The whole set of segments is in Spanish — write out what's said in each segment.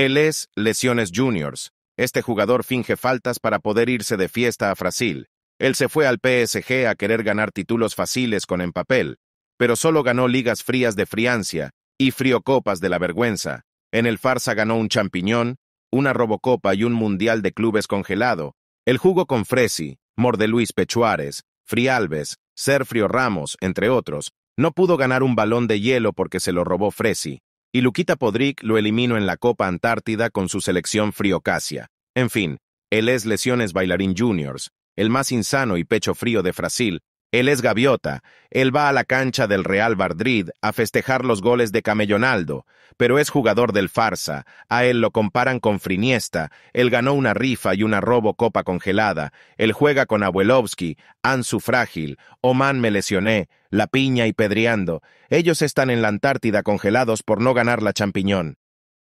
Él es Lesiones Juniors. Este jugador finge faltas para poder irse de fiesta a Brasil. Él se fue al PSG a querer ganar títulos fáciles con empapel, pero solo ganó ligas frías de Friancia y copas de la vergüenza. En el Farsa ganó un champiñón, una robocopa y un mundial de clubes congelado. El jugó con Fresi, Mordeluis Pechuares, Frialves, Serfrio Ramos, entre otros, no pudo ganar un balón de hielo porque se lo robó Fresi y Luquita Podrick lo eliminó en la Copa Antártida con su selección Friocasia. En fin, él es Lesiones Bailarín Juniors, el más insano y pecho frío de Brasil, él es gaviota, él va a la cancha del Real Madrid a festejar los goles de Camellonaldo, pero es jugador del farsa, a él lo comparan con Friniesta, él ganó una rifa y una robo copa congelada, él juega con Abuelovsky, Ansu Frágil, Oman me lesioné, La Piña y Pedriando, ellos están en la Antártida congelados por no ganar la champiñón.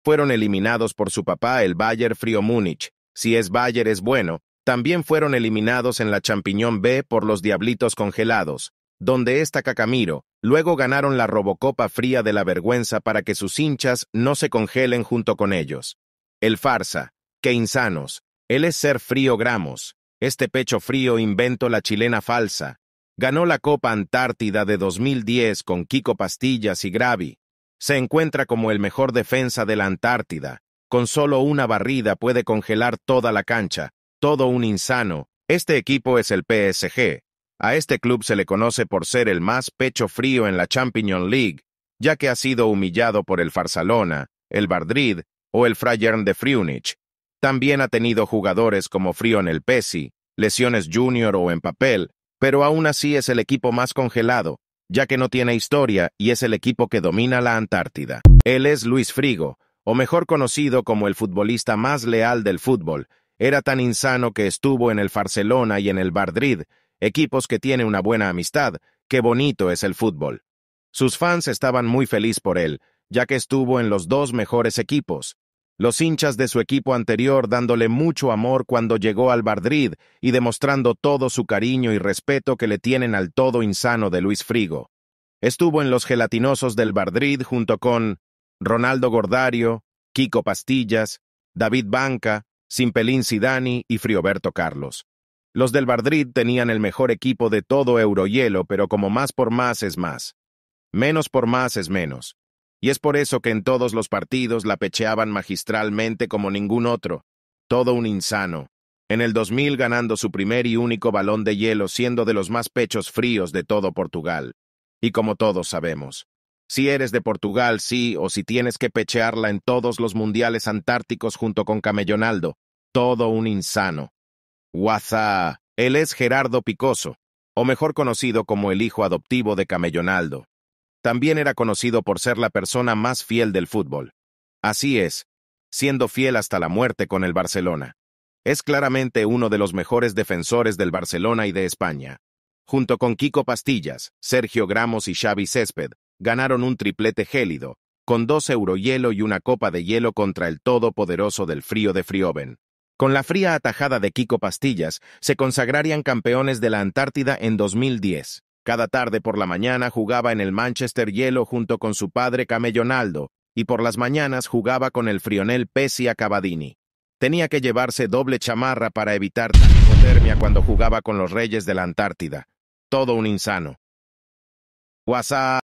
Fueron eliminados por su papá el Bayer Frío Múnich, si es Bayer es bueno, también fueron eliminados en la Champiñón B por los Diablitos Congelados, donde esta Cacamiro, luego ganaron la Robocopa Fría de la Vergüenza para que sus hinchas no se congelen junto con ellos. El farsa, que insanos, él es ser frío gramos, este pecho frío invento la chilena falsa, ganó la Copa Antártida de 2010 con Kiko Pastillas y Gravi, se encuentra como el mejor defensa de la Antártida, con solo una barrida puede congelar toda la cancha, todo un insano. Este equipo es el PSG. A este club se le conoce por ser el más pecho frío en la Champions League, ya que ha sido humillado por el Farsalona, el Bardrid o el Frayern de Friunich. También ha tenido jugadores como en el Pesi, lesiones junior o en papel, pero aún así es el equipo más congelado, ya que no tiene historia y es el equipo que domina la Antártida. Él es Luis Frigo, o mejor conocido como el futbolista más leal del fútbol, era tan insano que estuvo en el Barcelona y en el Bardrid, equipos que tiene una buena amistad, qué bonito es el fútbol. Sus fans estaban muy feliz por él, ya que estuvo en los dos mejores equipos. Los hinchas de su equipo anterior dándole mucho amor cuando llegó al Bardrid y demostrando todo su cariño y respeto que le tienen al todo insano de Luis Frigo. Estuvo en los gelatinosos del Bardrid junto con Ronaldo Gordario, Kiko Pastillas, David Banca, Simpelín Sidani y Frioberto Carlos. Los del Bardrid tenían el mejor equipo de todo Eurohielo, pero como más por más es más. Menos por más es menos. Y es por eso que en todos los partidos la pecheaban magistralmente como ningún otro. Todo un insano. En el 2000 ganando su primer y único balón de hielo siendo de los más pechos fríos de todo Portugal. Y como todos sabemos, si eres de Portugal, sí, o si tienes que pechearla en todos los mundiales antárticos junto con Camellonaldo, todo un insano. ¡Guazá! él es Gerardo Picoso, o mejor conocido como el hijo adoptivo de Camellonaldo. También era conocido por ser la persona más fiel del fútbol. Así es, siendo fiel hasta la muerte con el Barcelona. Es claramente uno de los mejores defensores del Barcelona y de España. Junto con Kiko Pastillas, Sergio Gramos y Xavi Césped, ganaron un triplete gélido, con dos eurohielo y una copa de hielo contra el todopoderoso del frío de Frioven. Con la fría atajada de Kiko Pastillas, se consagrarían campeones de la Antártida en 2010. Cada tarde por la mañana jugaba en el Manchester Hielo junto con su padre Camellonaldo, y por las mañanas jugaba con el Frionel Pesia Cavadini. Tenía que llevarse doble chamarra para evitar la hipotermia cuando jugaba con los reyes de la Antártida. Todo un insano.